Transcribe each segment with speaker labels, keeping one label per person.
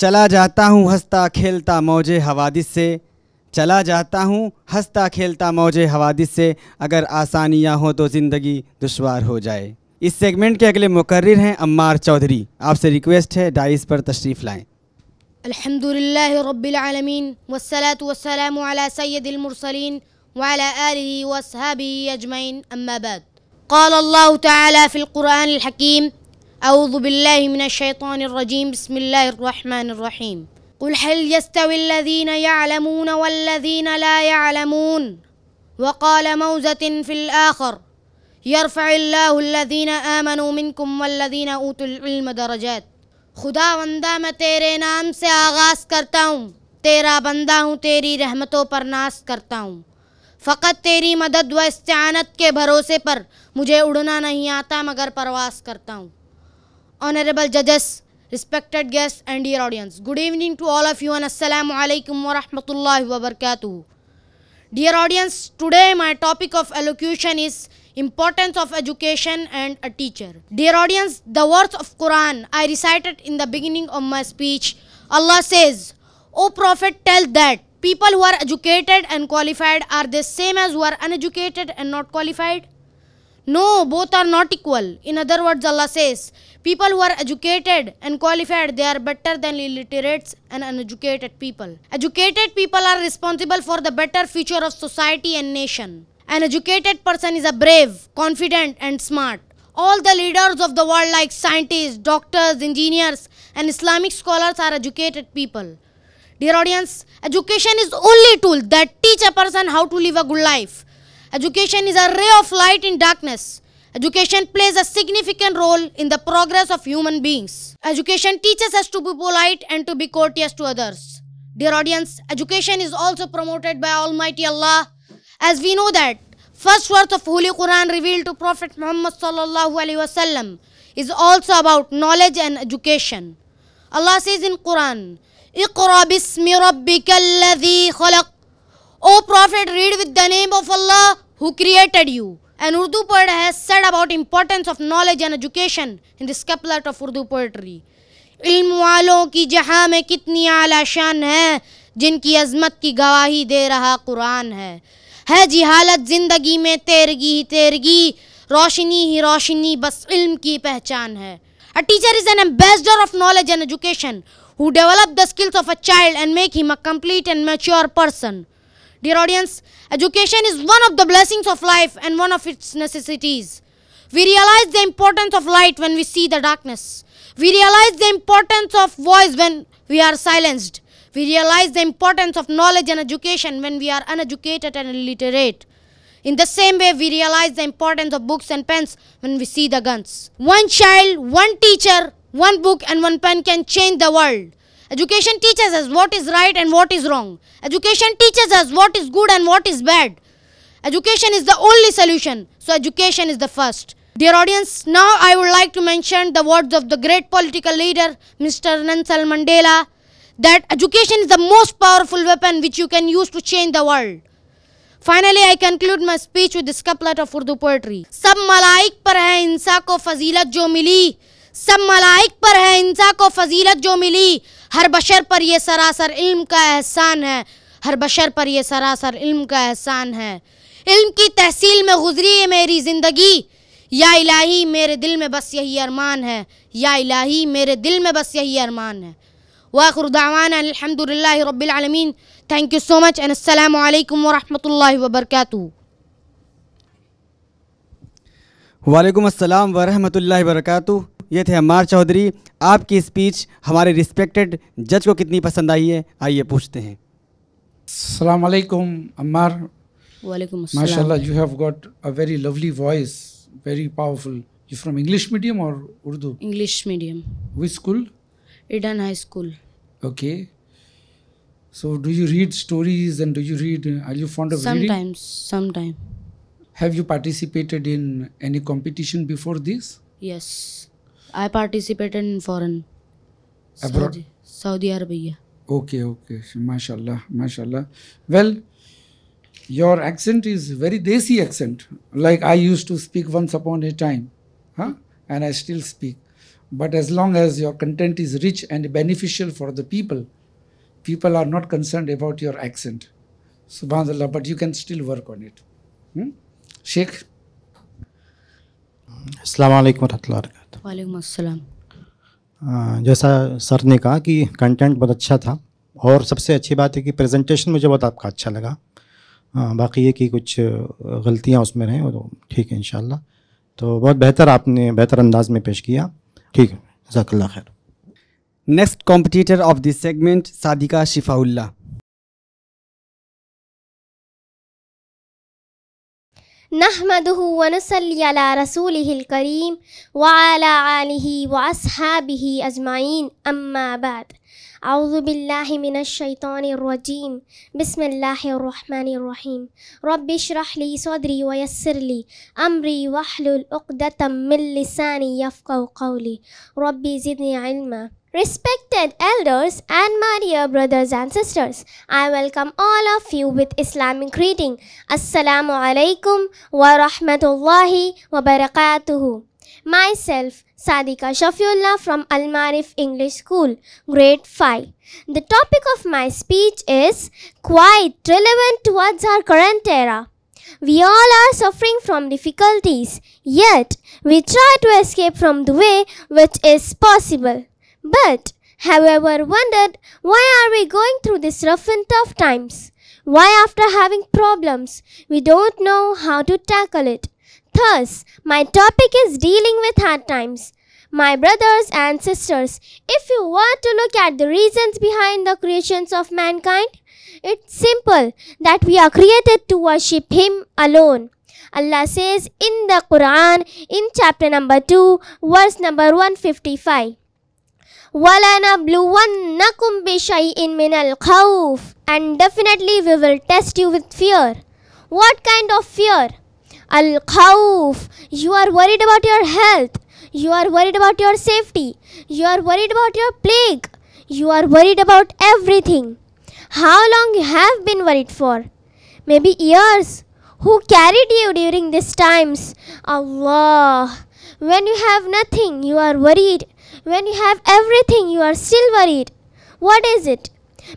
Speaker 1: चला जाता हूँ हंसता खेलता मौजे हवादिस से चला जाता हूँ हंसता खेलता मौजे हवादिस से अगर आसानियाँ हो तो ज़िंदगी दुशवार हो जाए इस सेगमेंट के अगले मुकर्र हैं अम्मार चौधरी आपसे रिक्वेस्ट है डाइस पर तशरीफ़ लाएं
Speaker 2: الحمد لله رب العالمين والصلاة والسلام على سيد المرسلين وعلى آله وأصحابه أجمعين أما بعد قال الله تعالى في القرآن الحكيم أعوذ بالله من الشيطان الرجيم بسم الله الرحمن الرحيم قل هل يستوي الذين يعلمون والذين لا يعلمون وقال موزة في الآخر يرفع الله الذين آمنوا منكم والذين أوتوا العلم درجات खुदा बंदा मैं तेरे नाम से आगाज करता हूँ तेरा बंदा हूँ तेरी रहमतों पर नाश करता हूँ फ़कत तेरी मदद व इस्तानत के भरोसे पर मुझे उड़ना नहीं आता मगर परवास करता हूँ ऑनरेबल जजेस respected guest and dear audience good evening to all of you and असलकम वरहमल वबरकू dear audience today my topic of elocution is importance of education and a teacher dear audience the words of quran i recited in the beginning of my speech allah says o prophet tell that people who are educated and qualified are the same as who are uneducated and not qualified no, both are not equal. In other words, Allah says, people who are educated and qualified, they are better than illiterates and uneducated people. Educated people are responsible for the better future of society and nation. An educated person is a brave, confident and smart. All the leaders of the world like scientists, doctors, engineers and Islamic scholars are educated people. Dear audience, education is only tool that teach a person how to live a good life. Education is a ray of light in darkness. Education plays a significant role in the progress of human beings. Education teaches us to be polite and to be courteous to others. Dear audience, education is also promoted by Almighty Allah As we know that first verse of Holy Quran revealed to Prophet Muhammad sallallahu alaihi wasallam is also about knowledge and education. Allah says in Quran, "Iqra bismi rabbikal ladhi khalaq." O Prophet, read with the name of Allah who created you. An Urdu poet has said about importance of knowledge and education in this couplet of Urdu poetry. इल्म वालों की जहाँ में कितनी आला शान है जिनकी अजमत की गवाही दे रहा कुरान है है जी हालत ज़िंदगी में तेरगी ही तेरगी रोशनी ही रोशनी बस इल्म की पहचान है a teacher is an ambassador of knowledge and education who develop the skills of a child and make him a complete and mature person dear audience education is one of the blessings of life and one of its necessities we realise the importance of light when we see the darkness we realise the importance of voice when we are silenced We realize the importance of knowledge and education when we are uneducated and illiterate. In the same way, we realize the importance of books and pens when we see the guns. One child, one teacher, one book and one pen can change the world. Education teaches us what is right and what is wrong. Education teaches us what is good and what is bad. Education is the only solution, so education is the first. Dear audience, now I would like to mention the words of the great political leader, Mr. Nelson Mandela, that education is the most powerful weapon which you can use to change the world. Finally I conclude my speech with couplet of Urdu poetry सब मलाइक पर है इंसा को फजीलत जो मिली सब मलाइक पर है इंसा को फजीलत जो मिली हर बशर पर यह सरासर इल्म का एहसान है हर बशर पर यह सरासर इल्म का एहसान है इल्म की तहसील में गुजरी है मेरी ज़िंदगी या इलाही मेरे दिल में बस यही अरमान है या इलाही मेरे दिल में बस यही अरमान है واخر دعوانا الحمد لله वाखर दावान अलहमदिल्ला रबालमीन thank you so much and अल्लाम वरहमल वबरक
Speaker 1: वालेकुम अस्सलाम वरहमतुल्लाहि वबरकातु ये थे अमार चौधरी आपकी स्पीच हमारे रिस्पेक्टेड जज को कितनी पसंद आई है आइए पूछते हैं
Speaker 3: सलाम अलैकुम अमार
Speaker 2: वालेकुम माशाल्लाह you have
Speaker 3: got a very lovely voice very powerful you from English medium और Urdu
Speaker 2: English medium which school Eden high school
Speaker 3: Okay. So, do you read stories and do you read? Are you fond of sometimes,
Speaker 2: reading? Sometimes, sometimes.
Speaker 3: Have you participated in any competition before this?
Speaker 2: Yes, I participated in foreign. Abroad. Saudi, Saudi Arabia.
Speaker 3: Okay, okay. MashaAllah, MashaAllah. Well, your accent is very desi accent. Like I used to speak once upon a time. Huh? And I still speak. But as long as your content is rich and beneficial for the people, people are not concerned about your accent. Subhanallah, but you can still work on it. Hmm? Sheikh?
Speaker 4: Assalamu जैसा sir ने कहा कि content बहुत अच्छा था और सबसे अच्छी बात है कि प्रेजेंटेशन मुझे बहुत आपका अच्छा लगा आ, बाकी ये कि कुछ गलतियाँ उसमें रहें वो ठीक है इन तो बहुत बेहतर आपने बेहतर अंदाज में पेश किया ठीक है जकल्ला खैर next competitor of
Speaker 1: this segment Sadiqa Shifaullah
Speaker 5: नहमदहु वनसली अला रसूलिहिल करीम व अला आलिहि व अस्हाबिहि ajwain أعوذ بالله من الشيطان الرجيم بسم الله الرحمن الرحيم رب اشرح لي صدري ويسر لي أمري واحلل عقدة من لساني يفقه قولي ربي زدني علما Respected elders and my dear brothers and sisters, I welcome all of you with Islamic greeting. Assalamu alaikum wa rahmatullahi wa barakatuhu. Myself, Sadika Shafiullah from Almarif English School, Grade 5. The topic of my speech is quite relevant towards our current era. We all are suffering from difficulties, yet we try to escape from the way which is possible. But have ever wondered why are we going through this rough and tough times? Why after having problems, we don't know how to tackle it? Thus, my topic is dealing with hard times. My brothers and sisters, if you were to look at the reasons behind the creations of mankind, it's simple that we are created to worship Him alone. Allah says in the Quran in chapter number 2, verse number 155. وَلَنَبْلُوَنَّكُمْ بِشَيْءٍ مِنَ الْخَوْفِ And definitely we will test you with fear. What kind of fear? Al khawf, you are worried about your health. You are worried about your safety. You are worried about your plague. You are worried about everything. How long you have been worried for? Maybe years. Who carried you during these times? Allah. When you have nothing, you are worried. When you have everything, you are still worried. What is it?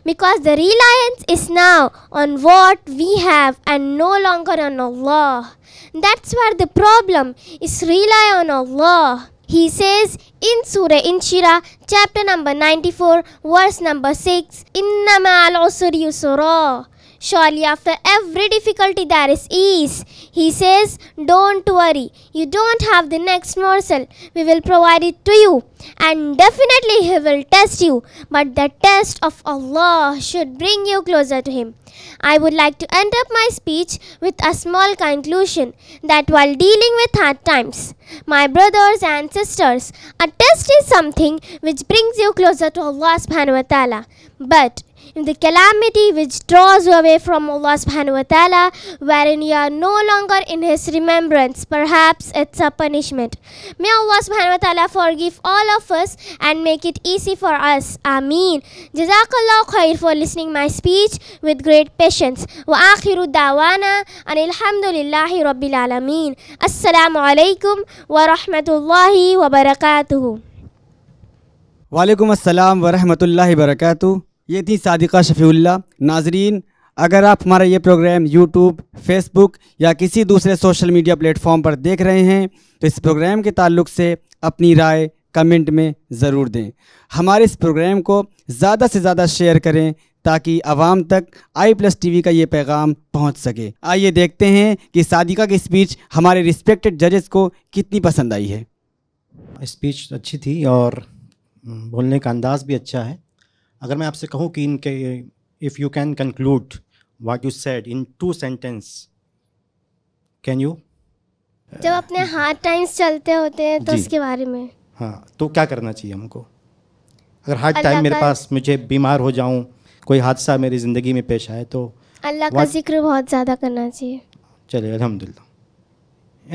Speaker 5: because the reliance is now on what we have and no longer on Allah. That's where the problem is rely on Allah. He says in Surah Inshira, chapter number 94, verse number 6, إِنَّمَا الْعُسْرِ يُسْرًا Surely after every difficulty there is ease. He says, Don't worry, you don't have the next morsel. We will provide it to you. And definitely He will test you. But the test of Allah should bring you closer to Him. I would like to end up my speech with a small conclusion that while dealing with hard times, my brothers and sisters, a test is something which brings you closer to Allah subhanahu wa ta'ala. But in the calamity which draws you away from Allah subhanahu wa ta'ala, wherein you are no longer in His remembrance. Perhaps it's a punishment. May Allah subhanahu wa ta'ala forgive all of us and make it easy for us. Ameen. Jazakallah khair for listening my speech with great patience. Wa akhiru dawana and alhamdulillahi rabbil alameen. Assalamu alaikum wa rahmatullahi wa barakatuhu.
Speaker 1: वालेकुम wa वरहमतुल्लाहि वरकatuh ये थी सादिका शफ़ील्ला नाजरीन अगर आप हमारा ये programme YouTube Facebook या किसी दूसरे सोशल मीडिया प्लेटफॉर्म पर देख रहे हैं तो इस प्रोग्राम के ताल्लुक से अपनी राय कमेंट में ज़रूर दें हमारे इस प्रोग्राम को ज़्यादा से ज़्यादा शेयर करें ताकि आवाम तक आई प्लस टी का ये पैगाम पहुँच सके आइए देखते हैं कि सादिका की स्पीच हमारे रिस्पेक्टेड जजेस को कितनी पसंद आई है
Speaker 4: स्पीच अच्छी थी और बोलने का अंदाज़ भी अच्छा है अगर मैं आपसे कहूँ कि इनके if you can conclude what you said in two sentence can you जब
Speaker 5: अपने हार्ड uh, टाइम्स चलते होते हैं तो उसके बारे में
Speaker 4: हाँ तो क्या करना चाहिए हमको अगर हार्ड टाइम मेरे पास मुझे बीमार हो जाऊँ कोई हादसा मेरी ज़िंदगी में पेश आए तो
Speaker 5: अल्लाह का जिक्र बहुत ज़्यादा करना
Speaker 3: चाहिए
Speaker 4: चलिए अलहमदिल्ला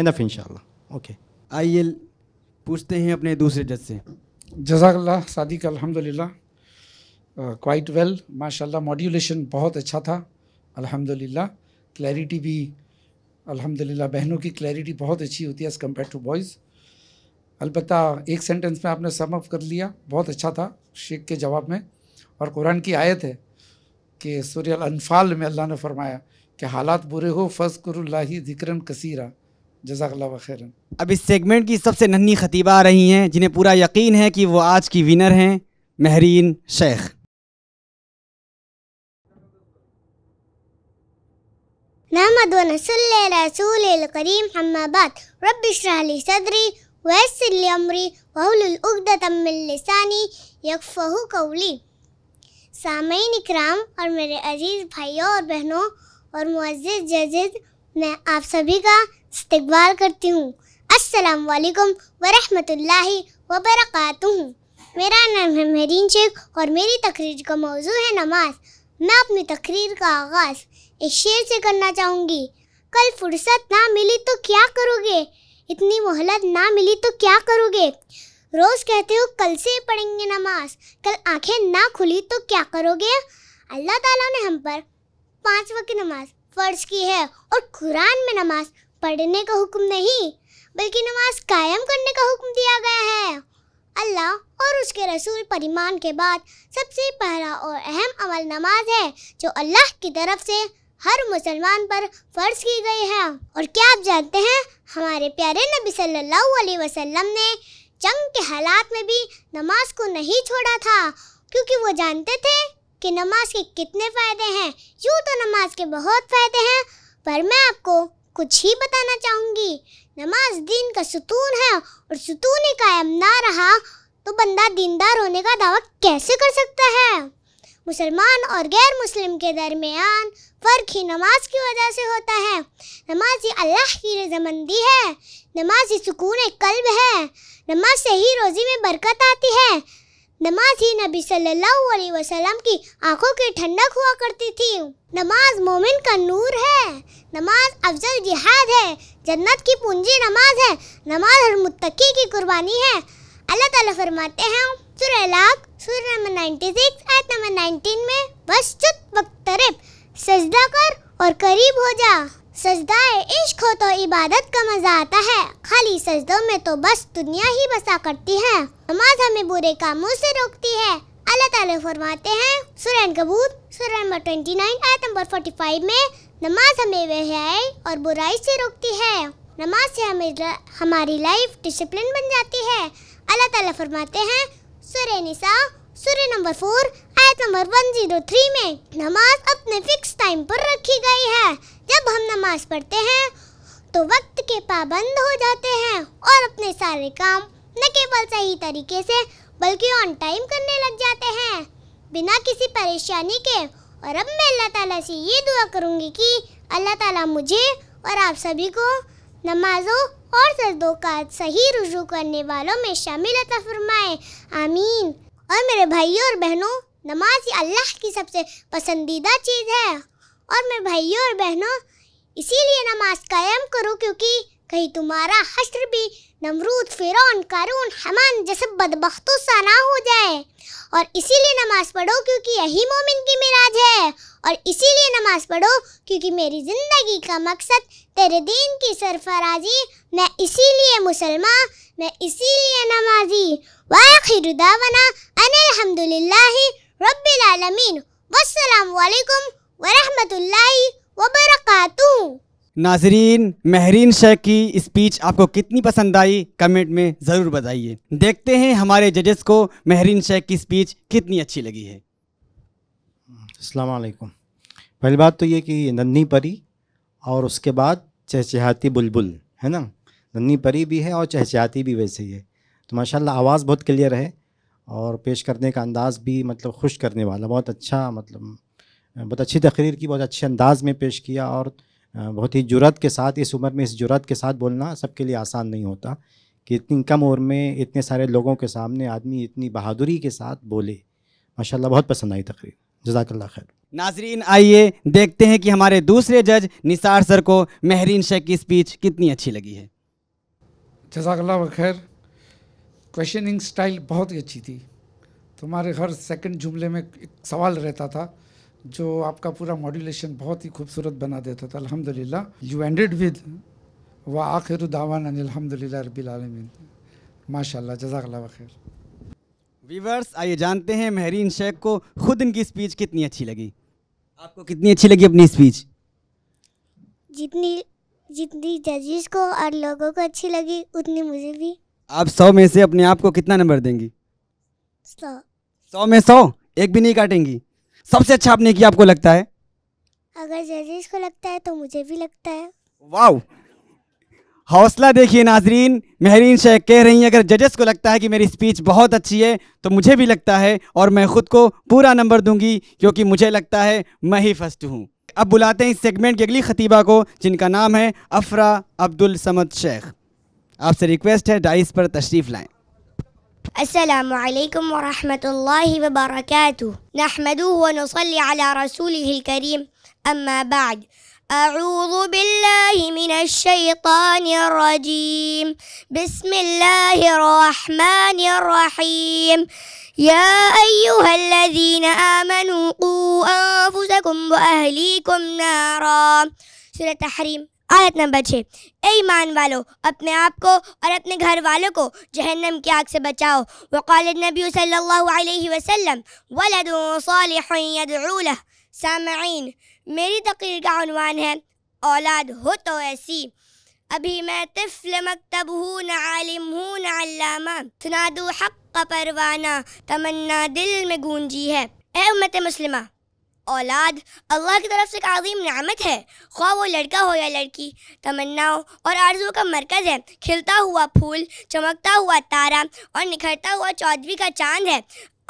Speaker 4: एनफ शह
Speaker 3: ओके आइए पूछते हैं अपने दूसरे जज से जजाकल्ला सादिक अलहमदिल्ला क्वाइट वेल माशाल्लाह मॉड्यूलेशन बहुत अच्छा था अल्हम्दुलिल्लाह क्लैरिटी भी अल्हम्दुलिल्लाह बहनों की क्लैरिटी बहुत अच्छी होती है एज़ कम्पेयर टू बॉयज़ अलबत् एक सेंटेंस में आपने सम अप कर लिया बहुत अच्छा था शेख के जवाब में और कुरान की आयत है कि सूर्य अनफाल में अल्लाह ने फरमाया कि हालात बुरे हो फज करुल्ला जिक्रन कसीरा जजाकल्ला
Speaker 1: अब इस सेगमेंट की सबसे नन्ही खतीबा आ रही हैं जिन्हें पूरा यकीन है कि वो आज की विनर हैं महरीन शेख
Speaker 6: नहमद वनसल रसूल करीम हम्माबाद रब शराली सदरी वैसल अमरी वहलुलगदतमिलसानी यकफ़हू कौली सामीन इक्राम और मेरे अजीज़ भाइयों और बहनों और मुआज़ जजिद मैं आप सभी का इस्तबाल करती हूँ अस्सलाम वालेकुम वरहमतुल्लाहि वबरकातुहू मेरा नाम है महरीन शेख और मेरी तकरीर का मौजू है नमाज मैं अपनी तकरीर का आगाज़ एक शेर से करना चाहूँगी कल फुर्सत ना मिली तो क्या करोगे इतनी मोहलत ना मिली तो क्या करोगे रोज़ कहते हो कल से पढ़ेंगे नमाज कल आंखें ना खुली तो क्या करोगे अल्लाह ताला ने हम पर पाँच वक्त नमाज फ़र्ज की है और कुरान में नमाज पढ़ने का हुक्म नहीं बल्कि नमाज कायम करने का हुक्म दिया गया है अल्लाह और उसके रसूल पर ईमान के बाद सबसे पहला और अहम अमल नमाज है जो अल्लाह की तरफ से हर मुसलमान पर फर्ज की गई है और क्या आप जानते हैं हमारे प्यारे नबी सल्लल्लाहु अलैहि वसल्लम ने जंग के हालात में भी नमाज को नहीं छोड़ा था क्योंकि वो जानते थे कि नमाज के कितने फ़ायदे हैं यूँ तो नमाज के बहुत फ़ायदे हैं पर मैं आपको कुछ ही बताना चाहूँगी नमाज दीन का सुतून है और सुतून ही कायम ना रहा तो बंदा दीनदार होने का दावा कैसे कर सकता है मुसलमान और गैर मुस्लिम के दरमियान फ़र्क ही नमाज की वजह से होता है नमाज ही अल्लाह की रजामंदी है नमाज ही सुकून कल्ब है नमाज से ही रोज़ी में बरकत आती है नमाज ही नबी सल्लल्लाहु अलैहि वसल्लम की आंखों की ठंडक हुआ करती थी नमाज मोमिन का नूर है नमाज अफजल जिहाद है जन्नत की पूंजी नमाज है नमाज हर मुत्तकी की कुर्बानी है अल्लाह ताला फरमाते हैं सूरह लाख सूरह नंबर 96 आयत नंबर 19 में वस्जुद वक्तरब सजदा कर और करीब हो जा सजदा इश्क हो तो इबादत का मजा आता है खाली सजदों में तो बस दुनिया ही बसा करती है नमाज हमें बुरे कामों से रोकती है अल्लाह ताला फरमाते हैं सूरह कबूत सूरह नंबर 29 आयत नंबर 45 में नमाज हमें वहयाई और बुराई से रोकती है नमाज से हमें हमारी लाइफ डिसिप्लिन बन जाती है अल्लाह ताला फरमाते हैं सूर्य निसा सूर्य नंबर फोर आयत नंबर वन जीरो थ्री में नमाज अपने फिक्स टाइम पर रखी गई है जब हम नमाज पढ़ते हैं तो वक्त के पाबंद हो जाते हैं और अपने सारे काम न केवल सही तरीके से बल्कि ऑन टाइम करने लग जाते हैं बिना किसी परेशानी के और अब मैं अल्लाह ताला से ये दुआ करूँगी कि अल्लाह ताला मुझे और आप सभी को नमाज़ों और दर्दों का सही रुजू करने वालों में शामिल अता फरमाए आमीन और मेरे भाइयों और बहनों नमाज अल्लाह की सबसे पसंदीदा चीज़ है और मेरे भाइयों और बहनों इसीलिए नमाज कायम करो क्योंकि कहीं तुम्हारा हश्र भी नमरूद फिरौन कारून हमान जैसे बदबख्तों सा ना हो जाए और इसीलिए नमाज़ पढ़ो क्योंकि यही मोमिन की मिराज है और इसीलिए नमाज़ पढ़ो क्योंकि मेरी ज़िंदगी का मकसद तेरे दीन की सरफराजी मैं इसीलिए मुसलमान मैं इसीलिए नमाजी वाखिर दावना अनिलहमदुलिल्लाहि रब्बिल वालेकुम वरहमतुल्लाहि वबरकातुहू
Speaker 1: नाजरीन महरीन शेख की स्पीच आपको कितनी पसंद आई कमेंट में ज़रूर बताइए देखते हैं हमारे जजेस को महरीन शेख की स्पीच कितनी अच्छी लगी है
Speaker 4: अलैक्म पहली बात तो ये कि नन्नी परी और उसके बाद चहचहाती बुलबुल है ना नन्नी परी भी है और चहचहाती भी वैसे ही है तो माशाल्लाह आवाज़ बहुत क्लियर है और पेश करने का अंदाज़ भी मतलब खुश करने वाला बहुत अच्छा मतलब बहुत अच्छी तकरीर की बहुत अच्छे अंदाज़ में पेश किया और बहुत ही जुरत के साथ इस उम्र में इस जुरत के साथ बोलना सबके लिए आसान नहीं होता कि इतनी कम उम्र में इतने सारे लोगों के सामने आदमी इतनी बहादुरी के साथ बोले माशाल्लाह बहुत पसंद आई तकरीर जजाकल्ला खैर नाजरीन आइए देखते हैं कि हमारे दूसरे जज निसार
Speaker 1: सर को महरीन शेख की स्पीच कितनी अच्छी लगी है
Speaker 3: जजाकल्ला खैर क्वेश्चनिंग स्टाइल बहुत ही अच्छी थी तुम्हारे हर सेकंड जुमले में एक सवाल रहता था जो आपका पूरा मॉड्यूलेशन बहुत ही खूबसूरत बना देता था अलहमदिल्ला यू एंडेड विद व आखिर दावान अलहमदिल्ला रबीआलमीन माशा जजाकल्ला खैर
Speaker 1: वीवर्स आइए जानते हैं महरीन शेख को खुद इनकी स्पीच कितनी अच्छी लगी आपको कितनी अच्छी लगी अपनी स्पीच
Speaker 6: जितनी जितनी जजेस को और लोगों को अच्छी लगी उतनी मुझे भी
Speaker 1: आप सौ में से अपने आप को कितना नंबर देंगी सौ सौ में सौ एक भी नहीं काटेंगी सबसे अच्छा आपने किया आपको लगता है
Speaker 6: अगर जजेस को लगता है तो मुझे भी लगता है
Speaker 1: वाह हौसला देखिए नाजरीन महरीन शेख कह रही हैं अगर जजेस को लगता है कि मेरी स्पीच बहुत अच्छी है तो मुझे भी लगता है और मैं ख़ुद को पूरा नंबर दूंगी क्योंकि मुझे लगता है मैं ही फर्स्ट हूँ अब बुलाते हैं इस सेगमेंट की अगली खतीबा को जिनका नाम है अफरा अब्दुल समद शेख आपसे रिक्वेस्ट है डाइस पर तशरीफ़ लाएँ
Speaker 7: السلام عليكم ورحمة الله وبركاته نحمده ونصلي على رسوله الكريم أما بعد أعوذ بالله من الشيطان الرجيم بسم الله الرحمن الرحيم يا أيها الذين آمنوا قوا أنفسكم وأهليكم نارا سورة تحريم आयत नंबर छः ईमान वालों अपने आप को और अपने घर वालों को जहन्नम की आग से बचाओ वक़ाल नबी सल्लल्लाहु अलैहि वसल्लम सामीन मेरी तकरीर का अनवान है औलाद हो तो ऐसी अभी मैं तिफल मकतब हूँ न हूँ नामा सुना दो हक परवाना तमन्ना दिल में गूंजी है ए उम्मत मुस्लिमा औलाद अल्लाह की तरफ से काजीम नामत है ख्वा वो लड़का हो या लड़की तमन्नाओं और आर्जुओं का मरकज़ है खिलता हुआ फूल चमकता हुआ तारा और निखरता हुआ चौधरी का चांद है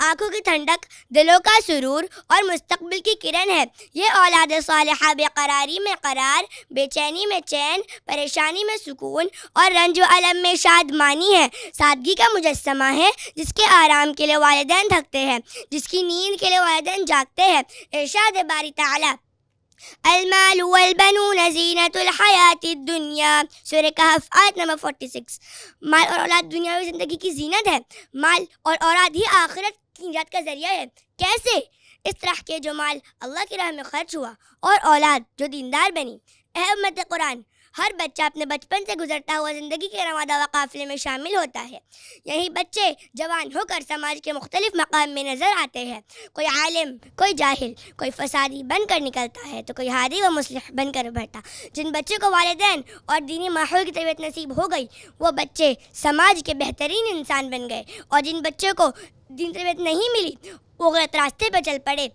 Speaker 7: आंखों की ठंडक दिलों का सुरूर और मुस्तबिल की किरण है ये औलाद सालहा बेकरारी में करार बेचैनी में चैन परेशानी में सुकून और रंज अलम में शादमानी है सादगी का मुजस्मा है जिसके आराम के लिए वालदेन थकते हैं जिसकी नींद के लिए वालदेन जागते हैं इर्शाद बारी ताला المال والبنون زينة الحياة الدنيا سورة كهف आयत نمبر 46 माल और औलाद दुनियावी ज़िंदगी की जीनत है माल और औलाद ही आखिरत की निजात का जरिया है कैसे इस तरह के जो माल अल्लाह की राह में खर्च हुआ और औलाद जो दीनदार बनी अहमत कुरान हर बच्चा अपने बचपन से गुजरता हुआ ज़िंदगी के रवादा काफिले में शामिल होता है यही बच्चे जवान होकर समाज के मुख्तलिफ मकाम में नज़र आते हैं कोई आलिम कोई जाहिल कोई फसादी बनकर निकलता है तो कोई हादी व मुसलह बनकर उभरता जिन बच्चों को वालदेन और दीनी माहौल की तबीयत नसीब हो गई वो बच्चे समाज के बेहतरीन इंसान बन गए और जिन बच्चों को दिन तबीयत नहीं मिली वो गलत रास्ते पर चल पड़े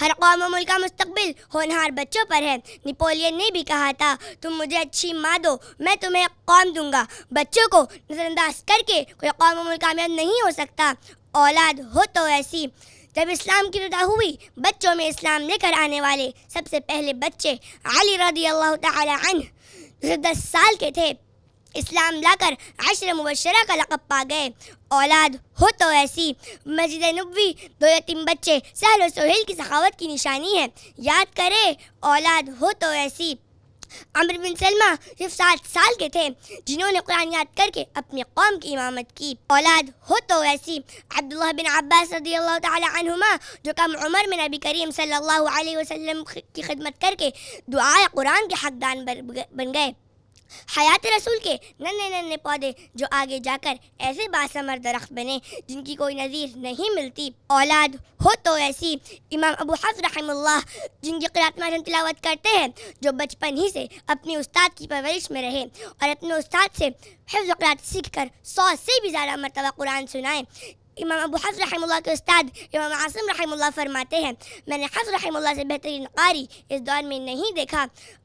Speaker 7: हर कौम मुल्क का मुस्तबिल होनहार बच्चों पर है नेपोलियन ने भी कहा था तुम मुझे अच्छी माँ दो मैं तुम्हें कौम दूंगा बच्चों को नज़रअंदाज करके कोई कौम मुल्क कामयाब नहीं हो सकता औलाद हो तो ऐसी जब इस्लाम की रुदा हुई बच्चों में इस्लाम लेकर आने वाले सबसे पहले बच्चे अली रदी अल्लाह तन दस साल के थे इस्लाम लाकर आश्र मुबशरा का लकब पा गए औलाद हो तो ऐसी मस्जिद नबी दो यतीम बच्चे सहल व सहेल की सखावत की निशानी है याद करें औलाद हो तो ऐसी अमर बिन सलमा सिर्फ सात साल के थे जिन्होंने कुरान याद करके अपने कौम की इमामत की औलाद हो तो ऐसी अब्दुल्ला बिन अब्बास रदी अल्लाह तुमा जो कम उम्र में नबी करीम सल्लल्लाहु अलैहि वसल्लम की खिदमत करके दुआ कुरान के हकदान बन गए हयात रसूल के नन्हे नन्हे पौधे जो आगे जाकर ऐसे बासमर दरख्त बने जिनकी कोई नज़ीर नहीं मिलती औलाद हो तो ऐसी इमाम अबू हफ रहमल्ला जिनकी करातमा तिलावत करते हैं जो बचपन ही से अपने उस्ताद की परवरिश में रहे और अपने उस्ताद से हिफ्ज़ सीख कर सौ से भी ज़्यादा मरतबा कुरान सुनाएं इमाम अबू हफ रहमुल्ला के उस्ताद इमाम आसम रहमुल्ला फरमाते हैं मैंने हफ रहमुल्ला से बेहतरीन कारी इस दौर में नहीं देखा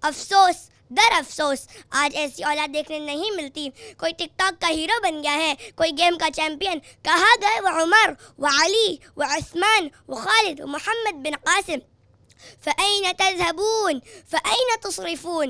Speaker 7: अफसोस दर अफसोस आज ऐसी औलाद देखने नहीं मिलती कोई टिकटॉक का हीरो बन गया है कोई गेम का चैंपियन कहा गए व उमर व अली व उस्मान व खालिद व मोहम्मद बिन कासिम فأين تذهبون فأين تصرفون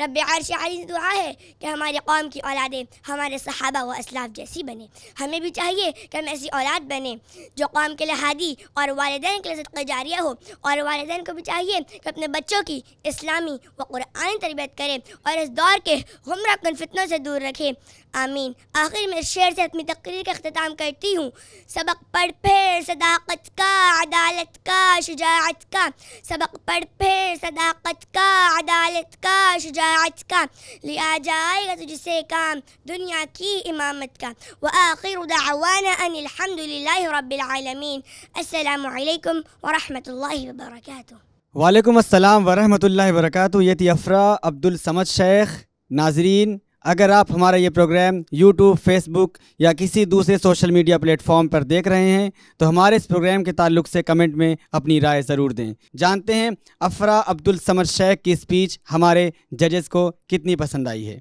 Speaker 7: रब आरश आलिज दुआ है कि हमारे कौम की औलादें हमारे सहाबा व असलाफ जैसी बने हमें भी चाहिए कि हम ऐसी औलाद बने जो कौम के लिहादी और वालदेन के लिए सदका जारिया हो और वालदेन को भी चाहिए कि अपने बच्चों की इस्लामी व कुरानी तरबियत करें और इस दौर के हमरा कन फितनों से दूर रखें آمین آخر میں شیر سے اپنی تقریر کا اختتام کرتی ہوں سبق پڑھ پھر صداقت کا عدالت کا شجاعت کا سبق پڑھ پھر صداقت کا عدالت کا شجاعت کا لیا جائے گا تجھ سے کام دنیا کی امامت کا وآخر دعوانا ان الحمد لله رب العالمين السلام عليكم ورحمة الله وبركاته
Speaker 1: وعليكم السلام ورحمة الله وبركاته یہ تھی عبد عبدالسمت شيخ ناظرین अगर आप हमारा ये प्रोग्राम यूट्यूब फेसबुक या किसी दूसरे सोशल मीडिया प्लेटफॉर्म पर देख रहे हैं तो हमारे इस प्रोग्राम के ताल्लुक से कमेंट में अपनी राय ज़रूर दें जानते हैं अफरा अब्दुल समर शेख की स्पीच हमारे जजेस को कितनी पसंद आई है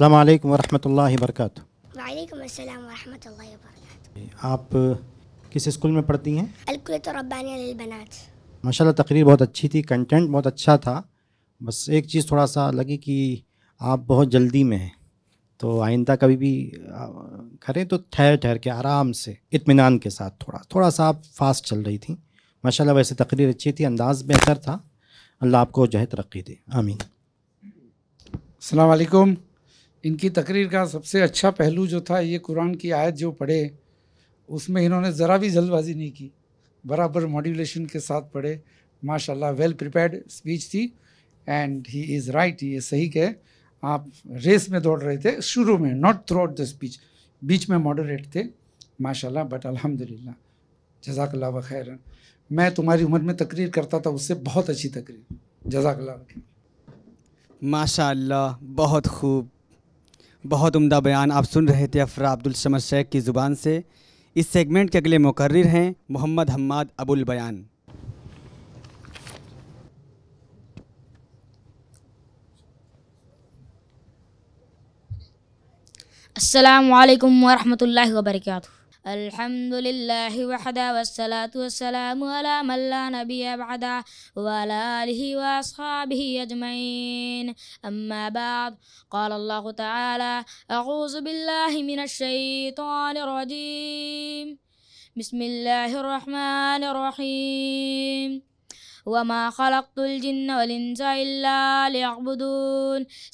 Speaker 4: अल्लाम वरहमल वर्क आप किस स्कूल में पढ़ती हैं माशा तकरीर बहुत अच्छी थी कंटेंट बहुत अच्छा था बस एक चीज़ थोड़ा सा लगी कि आप बहुत जल्दी में हैं तो आइंदा कभी भी करें तो ठहर ठहर के आराम से इतमान के साथ थोड़ा थोड़ा सा आप फास्ट चल रही थी माशाल्लाह वैसे तकरीर अच्छी थी अंदाज़ बेहतर था अल्लाह आपको जो है तरक्की दे आमीन
Speaker 3: अलकुम इनकी तकरीर का सबसे अच्छा पहलू जो था ये कुरान की आयत जो पढ़े उसमें इन्होंने ज़रा भी जल्दबाजी नहीं की बराबर मॉड्यूलेशन के साथ पढ़े माशाल्लाह वेल प्रिपेयर्ड स्पीच थी एंड ही इज़ राइट ये सही कहे आप रेस में दौड़ रहे थे शुरू में not throughout the speech बीच में मॉडरेट थे माशाल्लाह बट अल्हम्दुलिल्लाह जजाकल्ला खैर मैं तुम्हारी उम्र में तकरीर करता था उससे बहुत अच्छी तकरीर जजाकल्ला
Speaker 1: माशाल्लाह बहुत खूब बहुत उम्दा बयान आप सुन रहे थे अफरा अब्दुल समद शेख की ज़ुबान से इस सेगमेंट के अगले मुकर्र हैं मोहम्मद हम्माद अबुल बयान
Speaker 8: السلام عليكم ورحمة الله وبركاته الحمد لله وحده والصلاة والسلام على من لا نبي بعده وعلى آله وأصحابه أجمعين أما بعد قال الله تعالى أعوذ بالله من الشيطان الرجيم بسم الله الرحمن الرحيم वमा खलकतुलजन्नबून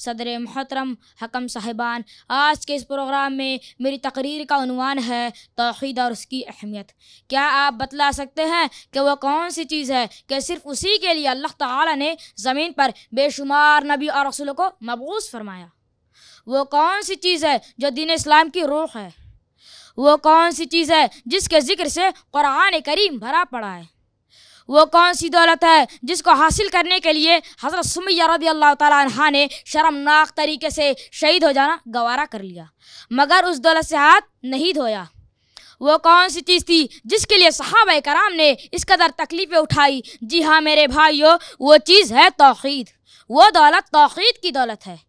Speaker 8: सदर मोहतरम हकम साहिबान आज के इस प्रोग्राम में मेरी तकरीर का उनवान है तोहद और उसकी अहमियत क्या आप बतला सकते हैं कि वह कौन सी चीज़ है कि सिर्फ उसी के लिए अल्लाह ताला ने ज़मीन पर बेशुमार नबी और रसूलों को मबूस फरमाया वो कौन सी चीज़ है जो दीन इस्लाम की रूह है वो कौन सी चीज़ है जिसके ज़िक्र से कुरान करीम भरा पड़ा है वो कौन सी दौलत है जिसको हासिल करने के लिए हज़रत सुमैया रदी अल्लाह तहा ने शर्मनाक तरीके से शहीद हो जाना गवारा कर लिया मगर उस दौलत से हाथ नहीं धोया वो कौन सी चीज़ थी जिसके लिए सहाब कराम ने इस कदर तकलीफ़ें उठाई जी हाँ मेरे भाइयों वो चीज़ है तोहद वो दौलत तोहद की दौलत है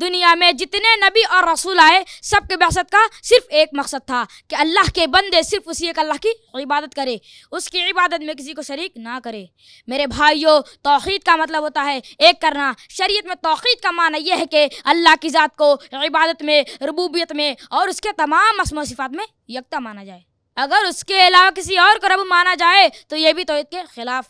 Speaker 8: दुनिया में जितने नबी और रसूल आए सब के बहसत का सिर्फ एक मकसद था कि अल्लाह के बंदे सिर्फ उसी एक अल्लाह की इबादत करे उसकी इबादत में किसी को शरीक ना करे मेरे भाइयों तोहद का मतलब होता है एक करना शरीयत में तोहद का माना यह है कि अल्लाह की ज़ात को इबादत में रबूबियत में और उसके तमाम मसमो सिफात में यकता माना जाए अगर उसके अलावा किसी और को रब माना जाए तो यह भी तोहद के ख़िलाफ़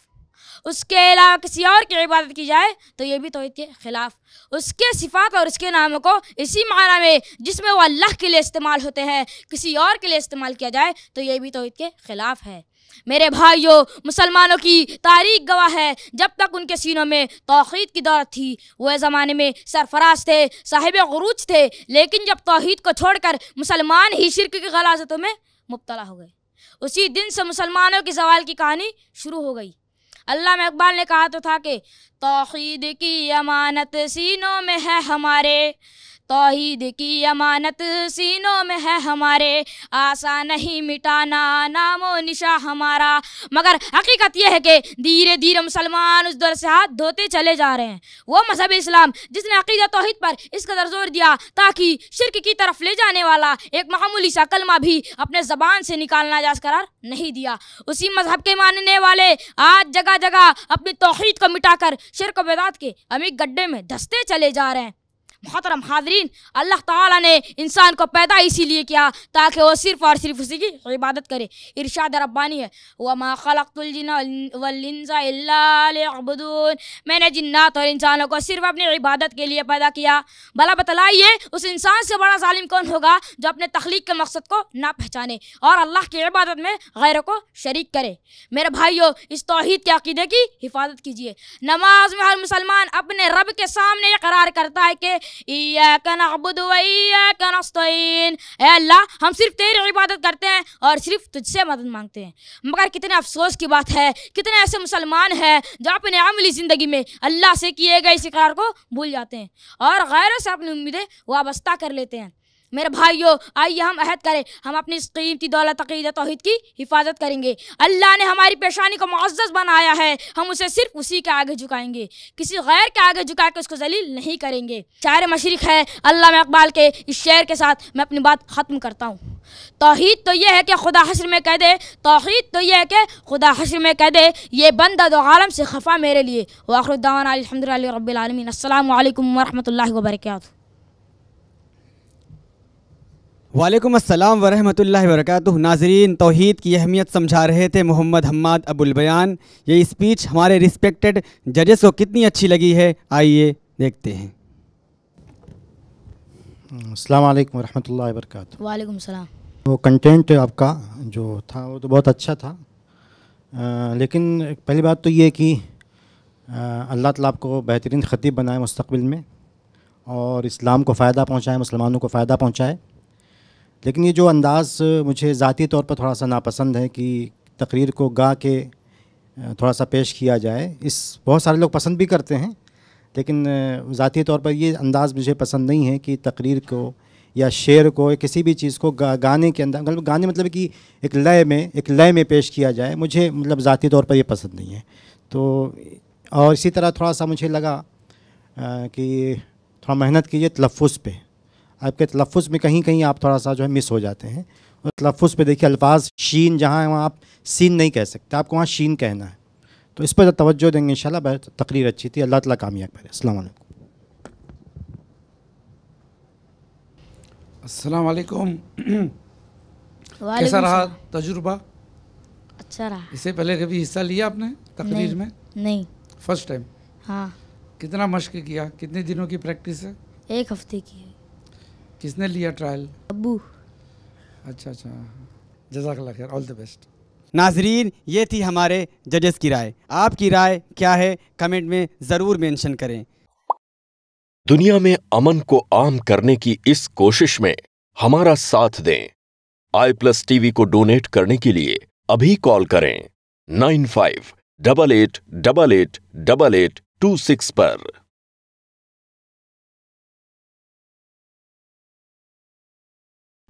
Speaker 8: उसके अलावा किसी और की इबादत की जाए तो ये भी तोहद के ख़िलाफ़ उसके सिफात और उसके नामों को इसी माना में जिसमें वो अल्लाह के लिए इस्तेमाल होते हैं किसी और के लिए इस्तेमाल किया जाए तो ये भी तोहद के ख़िलाफ़ है मेरे भाइयों मुसलमानों की तारीख गवाह है जब तक उनके सीनों में तोहद की दौलत थी वह ज़माने में सरफराज थे साहिब गरूज थे लेकिन जब तोहद को छोड़कर मुसलमान ही शिरक की गलाजतों में मुबतला हो गए उसी दिन से मुसलमानों के जवाल की कहानी शुरू हो गई अल्लाह इकबाल ने कहा तो था कि तोहद की अमानत सीनों में है हमारे तोहीद की अमानत सीनों में है हमारे आशा नहीं मिटाना नामो निशा हमारा मगर हकीकत यह है कि धीरे धीरे मुसलमान उस दौर से हाथ धोते चले जा रहे हैं वो मजहब इस्लाम जिसने अकीदा तोहद पर इस कदर जोर दिया ताकि शिरक की तरफ ले जाने वाला एक मामूली सा कलमा भी अपने ज़बान से निकालना जा करार नहीं दिया उसी मजहब के मानने वाले आज जगह जगह अपनी तोहहीद को मिटाकर शिरक बेदात के अमीर गड्ढे में धसते चले जा रहे हैं मोहतरम हाजरीन अल्लाह ताला ने इंसान को पैदा इसीलिए किया ताकि वो सिर्फ़ और सिर्फ उसी की इबादत करे इरशाद रब्बानी है वह माखलतुलजनाबून मैंने जिन्नात और इंसानों को सिर्फ अपनी इबादत के लिए पैदा किया भला बतलाइए उस इंसान से बड़ा ालिम कौन होगा जो अपने तख्लीक के मकसद को ना पहचाने और अल्लाह की इबादत में गैर को शरीक करे मेरे भाइयों इस तोहद के अकीदे की हिफाजत कीजिए नमाज में हर मुसलमान अपने रब के सामने करार करता है कि अल्लाह हम सिर्फ तेरी इबादत करते हैं और सिर्फ तुझसे मदद मांगते हैं मगर कितने अफसोस की बात है कितने ऐसे मुसलमान हैं जो अपने अमली ज़िंदगी में अल्लाह से किए गए इस को भूल जाते हैं और गैरों से अपनी उम्मीदें वाबस्ता कर लेते हैं मेरे भाइयों आइए हम अहद करें हम अपनी इस कीमती दौलत अकीद तोहद की हिफाजत करेंगे अल्लाह ने हमारी पेशानी को मुआज़ बनाया है हम उसे सिर्फ उसी के आगे झुकाएंगे किसी गैर के आगे झुका के उसको जलील नहीं करेंगे चार मशरक है अल्लाह इकबाल के इस शेर के साथ मैं अपनी बात ख़त्म करता हूँ तोहद तो यह है कि खुदा हश्र में कह दे तोहद तो यह है कि खुदा हश्र में कह दे ये बंदा दो आलम से खफा मेरे लिए वाखरुद्दान अलहमद रबीआलमिन अल्लाम वरहमल वर्का
Speaker 1: वालेकुम अस्सलाम वरहमतुल्लाह वरकत नाजरीन तोहद की अहमियत समझा रहे थे मोहम्मद हम्माद बयान ये स्पीच हमारे रिस्पेक्टेड जजेस को कितनी अच्छी लगी है
Speaker 4: आइए देखते हैं अस्सलाम वालेकुम वरहमतुल्लाहि वबरकत वालेकुम सलाम वो कंटेंट आपका जो था वो तो बहुत अच्छा था आ, लेकिन पहली बात तो ये कि अल्लाह ताला आपको बेहतरीन ख़तीब बनाए मुस्तबिल में और इस्लाम को फ़ायदा पहुँचाए मुसलमानों को फ़ायदा पहुँचाए लेकिन ये जो अंदाज़ मुझे ज़ाती तौर पर थोड़ा सा नापसंद है कि तकरीर को गा के थोड़ा सा पेश किया जाए इस बहुत सारे लोग पसंद भी करते हैं लेकिन ज़ाती तौर पर ये अंदाज़ मुझे पसंद नहीं है कि तकरीर को या शेर को या किसी भी चीज़ को गा, गाने के अंदर मतलब गाने मतलब कि एक लय में एक लय में पेश किया जाए मुझे मतलब ज़ाती तौर पर यह पसंद नहीं है तो और इसी तरह थोड़ा सा मुझे लगा आ, कि थोड़ा मेहनत कीजिए तलफ़ पे आपके तलफ़ में कहीं कहीं आप थोड़ा सा जो है मिस हो जाते हैं और तलफ़ पे देखिए अल्फाज शीन जहाँ है वहाँ आप सीन नहीं कह सकते आपको वहाँ शीन कहना है तो इस पर तोज्जो देंगे इन तकरीर अच्छी थी अल्लाह तला कामयाब करे
Speaker 3: असल असलकुम कैसा रहा तजुर्बा अच्छा रहा इससे पहले कभी हिस्सा लिया आपने तकरीर में नहीं फर्स्ट टाइम हाँ कितना मश्क किया कितने दिनों की प्रैक्टिस है
Speaker 8: एक हफ्ते की है
Speaker 3: किसने लिया ट्रायल अबू अच्छा अच्छा जजाकल्ला खैर ऑल द बेस्ट
Speaker 1: नाजरीन ये थी हमारे जजेस की राय आपकी राय क्या है कमेंट में ज़रूर मेंशन करें
Speaker 4: दुनिया में अमन को आम करने की इस कोशिश में हमारा साथ दें आई प्लस टीवी को डोनेट करने के लिए अभी कॉल करें
Speaker 3: nine five double eight double eight double eight two six पर